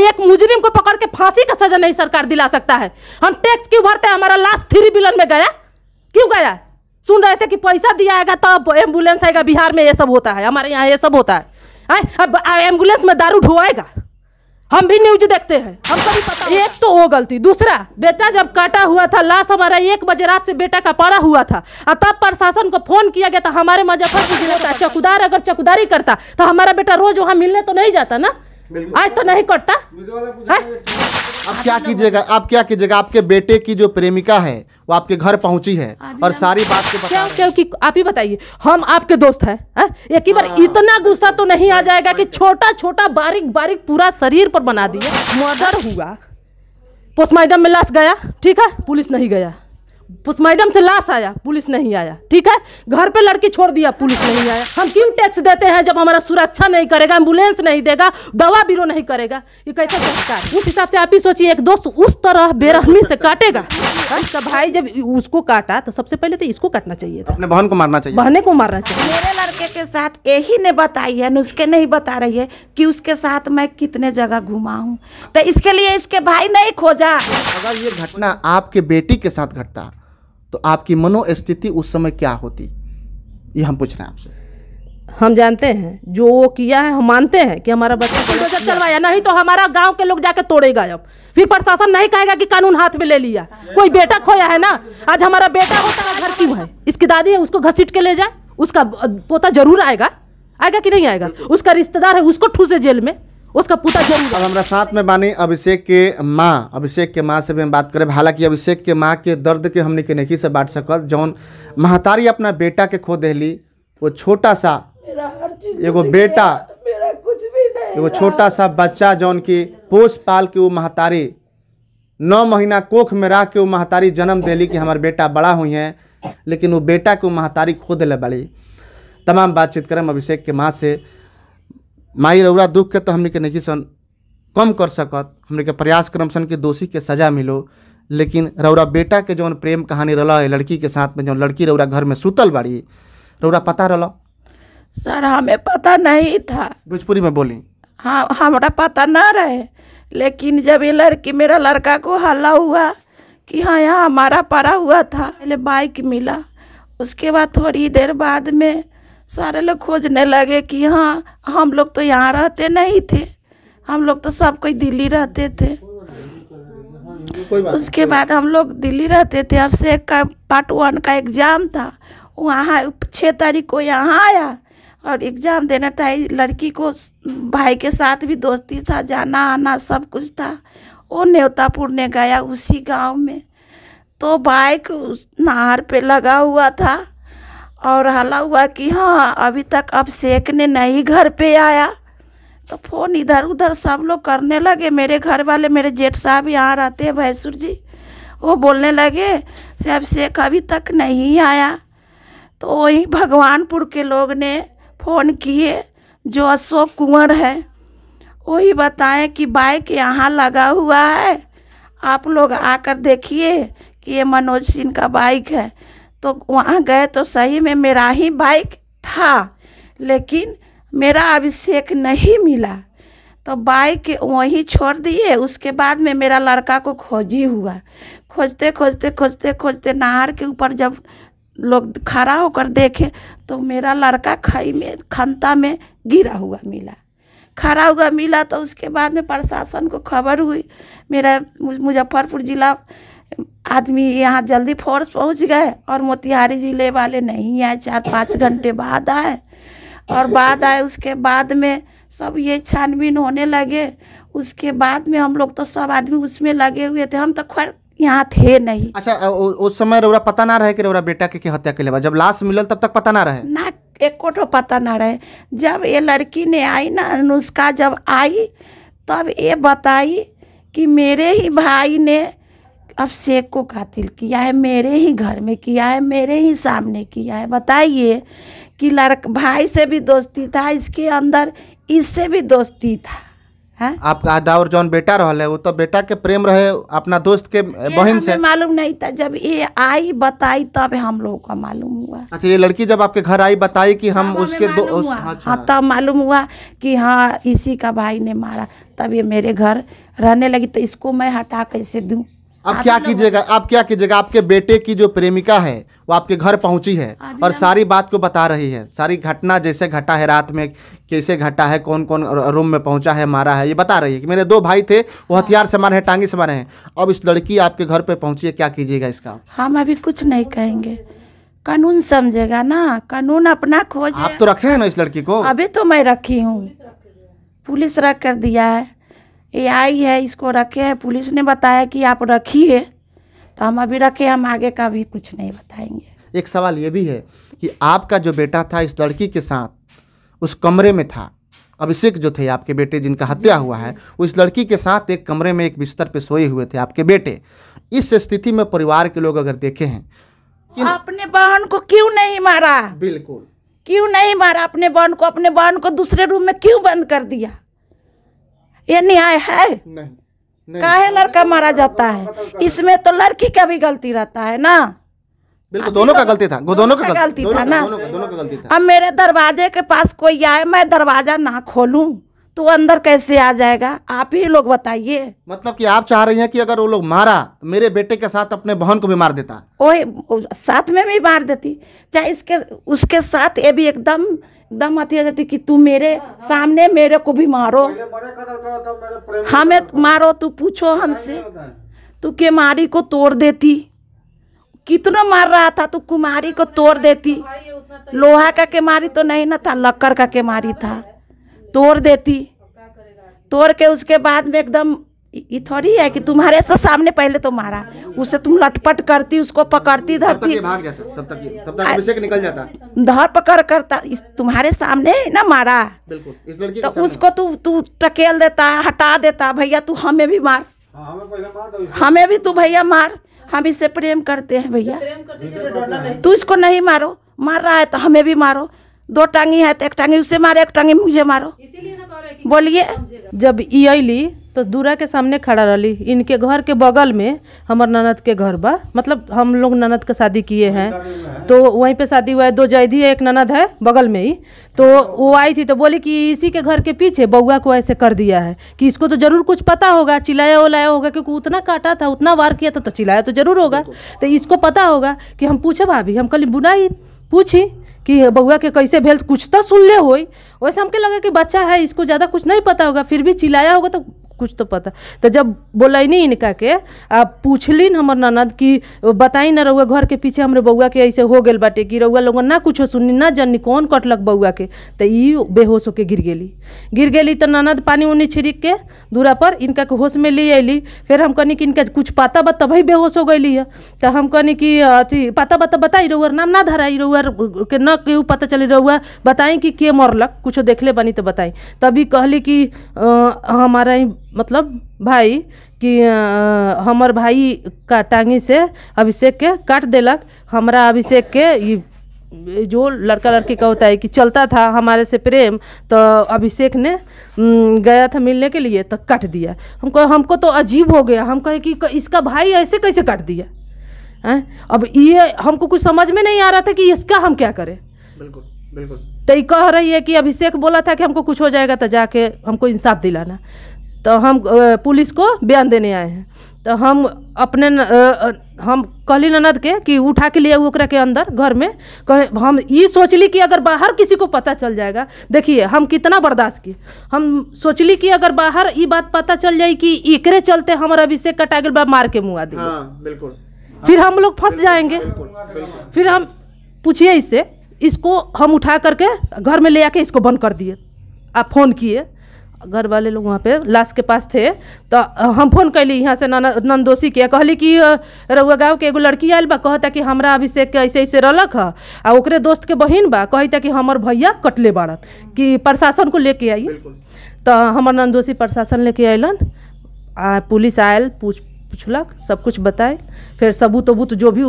एक मुजरिम को पकड़ के फांसी का सजा नहीं सरकार दिला सकता है हम टैक्स क्यों भरते हैं हमारा लास्ट थ्री बिलन में गया क्यों गया सुन रहे थे कि पैसा दिया आएगा तब तो एम्बुलेंस आएगा बिहार में ये सब होता है हमारे यहाँ ये सब होता है अब एम्बुलेंस में दारू ढोएगा हम भी न्यूज देखते हैं हम कभी पता एक तो वो गलती दूसरा बेटा जब काटा हुआ था लाश हमारा एक बजे रात से बेटा का पड़ा हुआ था और तब प्रशासन को फोन किया गया था हमारे मुजफ्फरपुर जिले का चकुदार अगर चकुदारी करता तो हमारा बेटा रोज वहाँ मिलने तो नहीं जाता ना आज तो नहीं कटता अब क्या कीजिएगा आप क्या कीजिएगा आपके बेटे की जो प्रेमिका है वो आपके घर पहुंची है और सारी बात के क्या क्योंकि आप ही बताइए हम आपके दोस्त है एक ही बार इतना गुस्सा तो नहीं आ हाँ, जाएगा कि हाँ। छोटा छोटा बारीक बारीक पूरा शरीर पर बना दिए हाँ। मर्डर हुआ पोस्टमार्टम में लाश गया ठीक है पुलिस नहीं गया पुलिस मैडम से लाश आया पुलिस नहीं आया ठीक है घर पे लड़की छोड़ दिया पुलिस नहीं आया हम क्यों टैक्स देते हैं जब हमारा सुरक्षा नहीं करेगा एम्बुलेंस नहीं देगा दवा बीरो नहीं करेगा ये कैसा सरकार उस हिसाब से आप ही सोचिए एक दोस्त उस तरह बेरहमी से काटेगा हाँ, इसका भाई जब उसको काटा तो सबसे पहले तो इसको काटना चाहिए था अपने बहन को मारना चाहिए बहने को मारना चाहिए मेरे लड़के के साथ यही ने बताई है उसके नहीं बता रही है कि उसके साथ मैं कितने जगह घुमा हूँ तो इसके लिए इसके भाई नहीं खोजा अगर ये घटना आपके बेटी के साथ घटता तो आपकी मनोस्थिति उस समय क्या होती ये हम पूछ रहे हैं आपसे हम जानते हैं जो वो किया है हम मानते हैं कि हमारा बच्चा चलवाया नहीं तो हमारा गांव के लोग जाके तोड़ेगा अब फिर प्रशासन नहीं कहेगा कि कानून हाथ में ले लिया कोई बेटा खोया है ना आज हमारा बेटा होता है घर क्यों है इसकी दादी है उसको घसीट के ले जाए उसका पोता जरूर आएगा आएगा कि नहीं आएगा उसका रिश्तेदार है उसको ठूसे जेल में उसका पूता जरूर अब हमारा साथ में बानी अभिषेक के माँ अभिषेक के माँ से भी हम बात करें हालांकि अभिषेक के माँ के दर्द के हमने के नहीं से बांट सकल जौन महतारी अपना बेटा के खो दिली वो छोटा सा एगो बेटा एगो छोटा सा बच्चा जौन की पोष पाल के वो महतारी नौ महीना कोख में रह के वो महतारी जन्म दिली कि हमार बेटा बड़ा हुई है लेकिन वो बेटा के वो महतारी खो दिले बड़ी तमाम बातचीत करम अभिषेक के माँ से माई रउरा दुख के तो हमने नहीं सन कम कर सकत हमने प्रयास करम सन के दोषी के सजा मिलो लेकिन रौरा बेटा के जौन प्रेम कहानी रल लड़की के साथ में जौन लड़की रौरा घर में सुतल बाड़ी रौरा पता रल सर हमें पता नहीं था भोजपुरी में बोली हाँ हमारा पता ना रहे लेकिन जब ये लड़की मेरा लड़का को हल्ला हुआ कि हाँ यहाँ हमारा पड़ा हुआ था पहले बाइक मिला उसके बाद थोड़ी देर बाद में सारे लोग खोजने लगे कि हाँ हम लोग तो यहाँ रहते नहीं थे हम लोग तो सब कोई दिल्ली रहते थे उसके बाद हम लोग दिल्ली रहते थे अब से का पार्ट वन का एग्ज़ाम था वहाँ छः तारीख को यहाँ आया और एग्ज़ाम देना था लड़की को भाई के साथ भी दोस्ती था जाना आना सब कुछ था वो न्योतापुर ने गया उसी गांव में तो बाइक नहर पे लगा हुआ था और हला हुआ कि हाँ अभी तक अब सेकने नहीं घर पे आया तो फ़ोन इधर उधर सब लोग करने लगे मेरे घर वाले मेरे जेठ साहब यहाँ रहते हैं भैंसुर जी वो बोलने लगे अब शेख अभी तक नहीं आया तो वही भगवानपुर के लोग ने फ़ोन किए जो अशोक कुंवर है वही बताएं कि बाइक यहाँ लगा हुआ है आप लोग आकर देखिए कि ये मनोज सिंह का बाइक है तो वहाँ गए तो सही में मेरा ही बाइक था लेकिन मेरा अभिषेक नहीं मिला तो बाइक वहीं छोड़ दिए उसके बाद में मेरा लड़का को खोजी हुआ खोजते खोजते खोजते खोजते नहर के ऊपर जब लोग खड़ा होकर देखे तो मेरा लड़का खाई में खनता में गिरा हुआ मिला खड़ा हुआ मिला तो उसके बाद में प्रशासन को खबर हुई मेरा मुजफ्फरपुर ज़िला आदमी यहाँ जल्दी फोर्स पहुँच गए और मोतिहारी ज़िले वाले नहीं आए चार पाँच घंटे बाद आए और बाद आए उसके बाद में सब ये छानबीन होने लगे उसके बाद में हम लोग तो सब आदमी उसमें लगे हुए थे हम तो खैर यहाँ थे नहीं अच्छा उस समय रोरा पता ना रहे कि रोरा बेटा के, की हत्या के लिए जब लाश मिलल तब तक पता ना रहे ना एक कोठो पता ना रहे जब ये लड़की ने आई ना अनुष्का जब आई तब ये बताई कि मेरे ही भाई ने अब शेख को कातिल किया है मेरे ही घर में किया है मेरे ही सामने किया है बताइए कि लड़क भाई से भी दोस्ती था इसके अंदर इससे भी दोस्ती था है? आपका डावर जॉन बेटा रहा है वो तो बेटा के प्रेम रहे अपना दोस्त के बहन से मालूम नहीं था जब ये आई बताई तब हम लोगों का मालूम हुआ अच्छा ये लड़की जब आपके घर आई बताई कि हम उसके दो उस, अच्छा। हाँ तब मालूम हुआ कि हाँ इसी का भाई ने मारा तब ये मेरे घर रहने लगी तो इसको मैं हटा कैसे दूँ अब क्या कीजिएगा आप क्या कीजिएगा आपके बेटे की जो प्रेमिका है वो आपके घर पहुंची है और सारी बात को बता रही है सारी घटना जैसे घटा है रात में कैसे घटा है कौन कौन रूम में पहुंचा है मारा है ये बता रही है कि मेरे दो भाई थे वो हाँ। हथियार से मारे हैं टांगी से मारे हैं अब इस लड़की आपके घर पर पहुंची है क्या कीजिएगा इसका हम अभी कुछ नहीं कहेंगे कानून समझेगा ना कानून अपना खोज आप तो रखे है ना इस लड़की को अभी तो मैं रखी हूँ पुलिस रख कर दिया है ये आई है इसको रखे है पुलिस ने बताया कि आप रखिए तो हम अभी रखे हम आगे का भी कुछ नहीं बताएंगे एक सवाल ये भी है कि आपका जो बेटा था इस लड़की के साथ उस कमरे में था अभिषेक जो थे आपके बेटे जिनका हत्या हुआ है वो इस लड़की के साथ एक कमरे में एक बिस्तर पे सोए हुए थे आपके बेटे इस स्थिति में परिवार के लोग अगर देखे हैं अपने बहन को क्यों नहीं मारा बिल्कुल क्यों नहीं मारा अपने बहन को अपने बहन को दूसरे रूम में क्यों बंद कर दिया ये न्याय है काहे लड़का मारा जाता है इसमें तो लड़की का भी गलती रहता है ना बिल्कुल दोनों का गलती था दोनों का गलती था ना दोनों का गलती था अब मेरे दरवाजे के पास कोई आए मैं दरवाजा ना खोलू तो अंदर कैसे आ जाएगा आप ही लोग बताइए मतलब कि आप चाह रही हैं कि अगर वो लोग मारा मेरे बेटे के साथ अपने बहन को भी मार देता ओए साथ में भी मार देती चाहे इसके उसके साथ ये भी एकदम एकदम अति आ जाती कि तू मेरे सामने मेरे को भी मारो हमें मारो तू पूछो हमसे तू के मारी को तोड़ देती कितना मार रहा था तू कुमारी को तोड़ देती तो लोहा का केमारी तो नहीं ना था लक्कर का केमारी था तो तोड़ देती तो तोड़ के उसके बाद में एकदम ये थोड़ी है कि तुम्हारे से सामने पहले तो मारा उसे तुम लटपट करती उसको पकड़ती धरती भाग जाता तब तक तब तक अभिषेक निकल जाता धर पकड़ करता तुम्हारे सामने ना मारा बिल्कुल इस लड़की तो उसको तू तू टकेल देता हटा देता भैया तू हमें भी मार हाँ, तो हमें भी तू भैया मार हम इसे प्रेम करते हैं भैया तू इसको नहीं मारो मार रहा है तो हमें भी मारो दो टांगी है तो एक टांगी उसे मारो एक टांगी मुझे मारो बोलिए जब ये तो दूरा के सामने खड़ा रही इनके घर के बगल में हमार ननद के घर बा मतलब हम लोग ननद के शादी किए हैं तो वहीं पे शादी हुआ है दो जैदी है एक ननद है बगल में ही तो वो आई थी तो बोली कि इसी के घर के पीछे बउआ को ऐसे कर दिया है कि इसको तो ज़रूर कुछ पता होगा चिल्लाया उलाया होगा क्योंकि उतना काटा था उतना वार किया था तो चिल्लाया तो ज़रूर होगा तो इसको पता होगा कि हम पूछे भाभी हम कल बुनाई पूछी कि बउआ के कैसे भेल कुछ तो सुन ले हो वैसे हमके लगे कि बच्चा है इसको ज़्यादा कुछ नहीं पता होगा फिर भी चिल्लाया होगा तो कुछ तो पता तो जब बोलैनी इनका के आ पूछलिन हमार ननद कि बताई ना रउआ घर के पीछे हमारे बउआ के ऐसे हो गल बाटे कि रउआ लोग ना कुछ सुननी ना जननी कौन कटलक बउआ के तो ई बेहोश होके गिर गई गिर गई तो ननद पानी उनी छिड़क के दूरा पर इनका के होश में ले अली फिर हम कहनी कि इनका कुछ पाता बा तभी बेहोश हो गई है तो हम कहनी कि अथी पता बता बताई रउआ नाम ना धराई रउआ के न केहू पता चल रउआ बताई कि के मरलक कुछ देखले बनी तो बताई तभी कहली कि हमारा मतलब भाई कि हमर भाई का टांगी से अभिषेक के काट दिलक हमारा अभिषेक के जो लड़का लड़की का होता है कि चलता था हमारे से प्रेम तो अभिषेक ने गया था मिलने के लिए तो काट दिया हमको हमको तो अजीब हो गया हम कहे कि इसका भाई ऐसे कैसे काट दिया है अब ये हमको कुछ समझ में नहीं आ रहा था कि इसका हम क्या करें बिल्कुल बिल्कुल तो कह रही है कि अभिषेक बोला था कि हमको कुछ हो जाएगा तो जाके हमको इंसाफ दिलाना तो हम पुलिस को बयान देने आए हैं तो हम अपने न, आ, हम कहली ननद के कि उठा के लिए ओकरा के अंदर घर में कहे हम ये सोचली कि अगर बाहर किसी को पता चल जाएगा देखिए हम कितना बर्दाश्त किए हम सोचली कि अगर बाहर ये बात पता चल जाए कि एकरे चलते हमारा अभिषेक कटा गया मार के मुआ दी हाँ, बिल्कुल फिर हम लोग फंस जाएंगे फिर हम पूछिए इससे इसको हम उठा करके घर में ले आके इसको बंद कर दिए आप फोन किए घर वाले लोग वहाँ पे लाश के पास थे तो हम फोन कैली यहाँ से नन नंदोसी के कहली कि रउआ गाँव के एगो लड़की आयल बा कहता कि हमारा अभिषेक के ऐसे ऐसे रलक है आ ओकरे दोस्त के बहिन बा कहता कि हमर भैया कटले बाड़न कि प्रशासन को लेके आई तो हमर नंदोशी प्रशासन लेके अलन आ पुलिस आयल पूछ पूछलक सब कुछ बताए फिर सबूत उबूत जो भी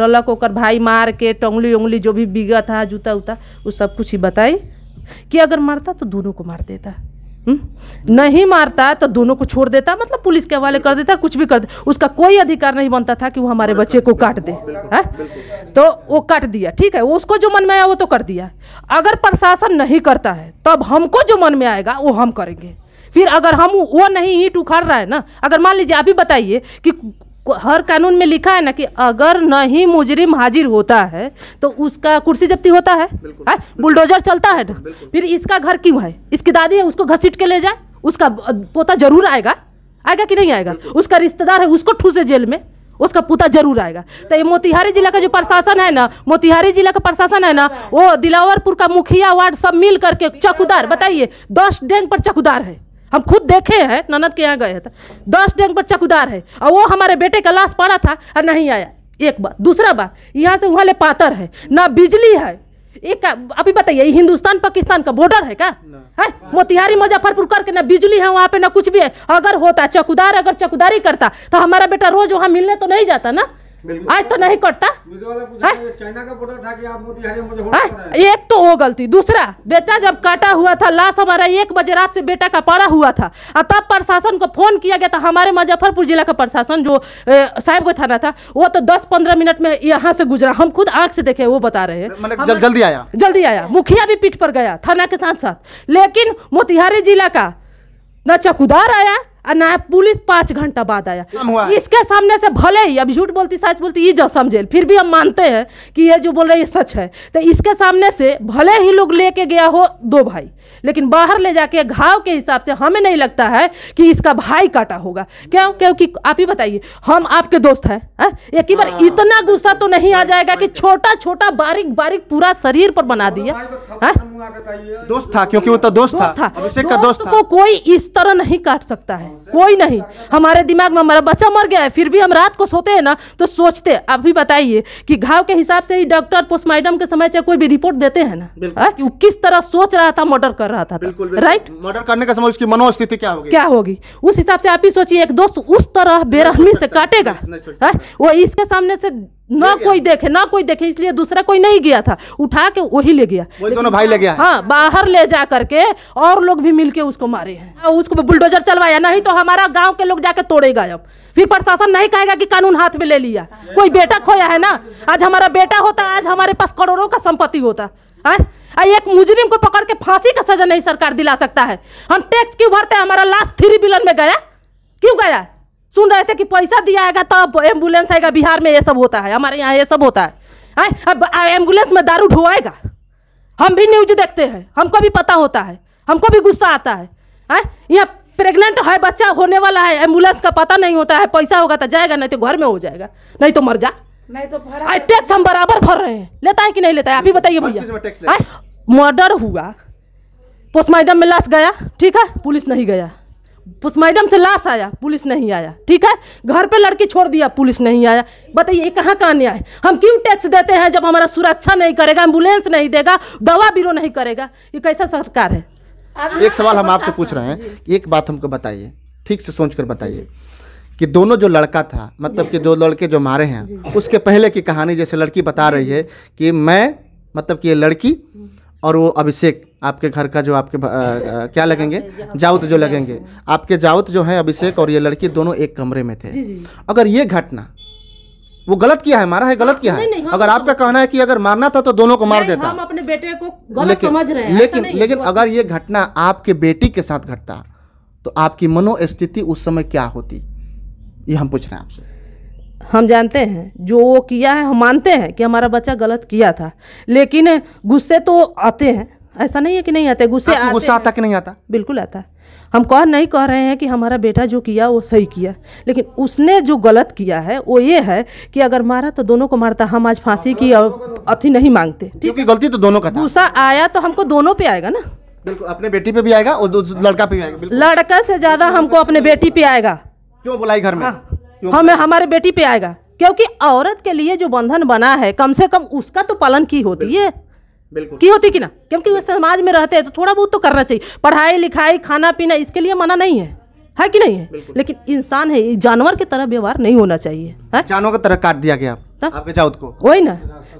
रलक ओकर भाई मार के टोंगली उंगली जो भी बिगत है जूता उता वो सब कुछ ही बताई कि अगर मारता तो दोनों को मार देता हुँ? हम्म? नहीं मारता तो दोनों को छोड़ देता मतलब पुलिस के हवाले कर देता कुछ भी कर दे उसका कोई अधिकार नहीं बनता था कि वो हमारे बच्चे को काट दे है हाँ? तो वो काट दिया ठीक है उसको जो मन में आया वो तो कर दिया अगर प्रशासन नहीं करता है तब हमको जो मन में आएगा वो हम करेंगे फिर अगर हम वो नहीं ईट उखाड़ रहा है ना अगर मान लीजिए आप ही बताइए कि हर कानून में लिखा है ना कि अगर नहीं मुजरिम हाजिर होता है तो उसका कुर्सी जब्ती होता है, हाँ? बुलडोजर चलता है ना फिर इसका घर क्यों है इसकी दादी है उसको घसीट के ले जाए उसका पोता जरूर आएगा आएगा कि नहीं आएगा उसका रिश्तेदार है उसको ठूसे जेल में उसका पोता जरूर आएगा तो ये मोतिहारी जिला का जो प्रशासन है ना मोतिहारी जिला का प्रशासन है ना वो दिलावरपुर का मुखिया वार्ड सब मिल करके चकुदार बताइए दस डेंग पर चकुदार है हम खुद देखे हैं ननद के यहाँ गए थे तो। दस डेंग पर चकुदार है और वो हमारे बेटे का लाश पड़ा था और नहीं आया एक बात दूसरा बात यहाँ से वहाँ ले पातर है ना बिजली है एक अभी बताइए हिंदुस्तान पाकिस्तान का बॉर्डर है क्या है वो तिहारी मुजफ्फरपुर करके ना बिजली है वहाँ पे ना कुछ भी है अगर होता चकुदार अगर चकुदारी करता तो हमारा बेटा रोज वहाँ मिलने तो नहीं जाता ना आज तो नहीं कटता हाँ? हाँ? एक तो वो गलती दूसरा बेटा जब काटा हुआ था लाश हमारा एक बजे रात से बेटा का पड़ा हुआ था और तब प्रशासन को फोन किया गया था हमारे मुजफ्फरपुर जिला का प्रशासन जो साहिब थाना था वो तो दस पंद्रह मिनट में यहाँ से गुजरा हम खुद आंख से देखे वो बता रहे मतलब जल, जल्दी आया जल्दी आया मुखिया भी पीठ पर गया थाना के साथ साथ लेकिन मोतिहारी जिला का न चकुदार आया ना पुलिस पाँच घंटा बाद आया इसके सामने से भले ही अब झूठ बोलती सच बोलती ये जब समझे फिर भी हम मानते हैं कि ये जो बोल रहे ये सच है तो इसके सामने से भले ही लोग लेके गया हो दो भाई लेकिन बाहर ले जाके घाव के हिसाब से हमें नहीं लगता है कि इसका भाई काटा होगा क्यों क्योंकि आप ही बताइए हम आपके दोस्त हैं एक ही बार हाँ। इतना गुस्सा तो नहीं आ जाएगा कि छोटा छोटा बारीक बारीक पूरा शरीर पर बना दिया दोस्त था क्योंकि वो तो दोस्त था दोस्त को कोई इस तरह नहीं काट सकता है कोई नहीं हमारे दिमाग में हमारा बच्चा मर गया है फिर भी हम रात को सोते हैं ना तो सोचते भी बताइए कि घाव के हिसाब से ही डॉक्टर पोस्टमार्टम के समय चाहे कोई भी रिपोर्ट देते हैं ना आ? हाँ, कि वो किस तरह सोच रहा था मर्डर कर रहा था, था। राइट मर्डर करने का समय उसकी मनोस्थिति क्या होगी क्या होगी उस हिसाब से आप ही सोचिए एक दोस्त उस तरह बेरहमी से काटेगा हाँ, वो इसके सामने से ना कोई देखे ना कोई देखे इसलिए दूसरा कोई नहीं गया था उठा के वही ले गया दोनों भाई ले गया हाँ बाहर ले जा करके और लोग भी मिलके उसको मारे हैं हाँ, उसको बुलडोजर चलवाया नहीं तो हमारा गांव के लोग जाके तोड़ेगा अब फिर प्रशासन नहीं कहेगा कि कानून हाथ में ले लिया हाँ, कोई हाँ। बेटा खोया है ना आज हमारा बेटा होता आज हमारे पास करोड़ों का संपत्ति होता है एक मुजरिम को पकड़ के फांसी का सजा नहीं सरकार दिला सकता है हम टैक्स क्यों भरते हैं हमारा लास्ट थ्री बिलन में गया क्यों गया सुन रहे थे कि पैसा दिया आएगा तब तो एम्बुलेंस आएगा बिहार में ये सब होता है हमारे यहाँ ये सब होता है आए, अब एम्बुलेंस में दारू ढोआएगा हम भी न्यूज देखते हैं हमको भी पता होता है हमको भी गुस्सा आता है आए, यहाँ प्रेग्नेंट है बच्चा होने वाला है एम्बुलेंस का पता नहीं होता है पैसा होगा तो जाएगा नहीं तो घर में हो जाएगा नहीं तो मर जा नहीं तो टैक्स हम बराबर भर रहे हैं लेता है कि नहीं लेता है आप ही बताइए भैया मर्डर हुआ पोस्टमार्टम में लाश गया ठीक है पुलिस नहीं गया उस मैडम से लाश आया पुलिस नहीं आया ठीक है घर पे लड़की छोड़ दिया पुलिस नहीं आया बताइए कहाँ कहाँ न्याय हम क्यों टैक्स देते हैं जब हमारा सुरक्षा नहीं करेगा एम्बुलेंस नहीं देगा दवा बीरो नहीं करेगा ये कैसा सरकार है एक सवाल हम आपसे पूछ रहे हैं एक बात हमको बताइए ठीक से सोच कर बताइए कि दोनों जो लड़का था मतलब कि दो लड़के जो मारे हैं उसके पहले की कहानी जैसे लड़की बता रही है कि मैं मतलब कि ये लड़की और वो अभिषेक आपके घर का जो आपके आ, आ, क्या लगेंगे तो जाऊत जो लगेंगे आपके जाऊत जो है अभिषेक और ये लड़की दोनों एक कमरे में थे अगर ये घटना वो गलत किया है मारा है गलत हाँ, किया है नहीं, नहीं, हाँ, अगर हाँ, आपका कहना है कि अगर मारना था तो दोनों को मार देता हम अपने बेटे को गलत लेकिन, समझ रहे हैं लेकिन नहीं लेकिन अगर ये घटना आपके बेटी के साथ घटता तो आपकी मनोस्थिति उस समय क्या होती ये हम पूछ रहे हैं आपसे हम जानते हैं जो वो किया है हम मानते हैं कि हमारा बच्चा गलत किया था लेकिन गुस्से तो आते हैं ऐसा नहीं है कि नहीं आता गुस्से गुस्सा आता कि नहीं आता बिल्कुल आता है हम कह नहीं कह रहे हैं कि हमारा बेटा जो किया वो सही किया लेकिन उसने जो गलत किया है वो ये है कि अगर मारा तो दोनों को मारता हम आज फांसी की और अथी नहीं मांगते क्योंकि गलती तो दोनों का गुस्सा आया तो हमको दोनों पे आएगा ना बिल्कुल अपने बेटी पे भी आएगा और लड़का पे भी आएगा लड़का से ज्यादा हमको अपने बेटी पे आएगा क्यों बुलाई घर में हाँ। हमें हमारे बेटी पे आएगा क्योंकि औरत के लिए जो बंधन बना है कम से कम उसका तो पालन की होती है बिल्कुल की होती कि ना क्योंकि समाज में रहते हैं तो थोड़ा बहुत तो करना चाहिए पढ़ाई लिखाई खाना पीना इसके लिए मना नहीं है है कि नहीं है लेकिन इंसान है जानवर की तरह व्यवहार नहीं होना चाहिए जानवर की तरह काट दिया गया हाँ? आपके जाऊद को वही ना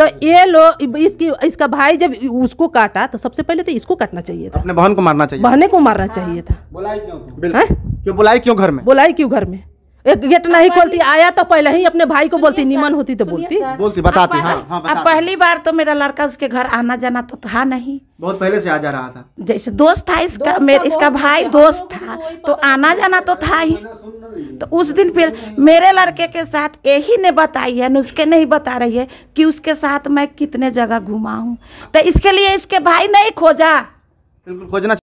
तो ये लोग इसकी इसका भाई जब उसको काटा तो सबसे पहले तो इसको काटना चाहिए था अपने बहन को मारना चाहिए बहने को मारना चाहिए था बुलाई क्यों हाँ? क्यों बुलाई क्यों घर में बुलाई क्यों घर में गेट नहीं खोलती आया तो पहले ही अपने भाई को बोलती निमन होती तो बोलती बोलती बताती हाँ, हाँ, बताती। पहली बार तो मेरा लड़का उसके घर आना जाना तो था नहीं बहुत पहले से आ जा रहा था जैसे दोस्त था इसका तो मेरे इसका भाई दोस्त था तो आना जाना तो था ही तो उस दिन फिर मेरे लड़के के साथ यही ने बताई है उसके नहीं बता रही है कि उसके साथ मैं कितने जगह घुमा हूँ तो इसके लिए इसके भाई नहीं खोजा बिल्कुल खोजना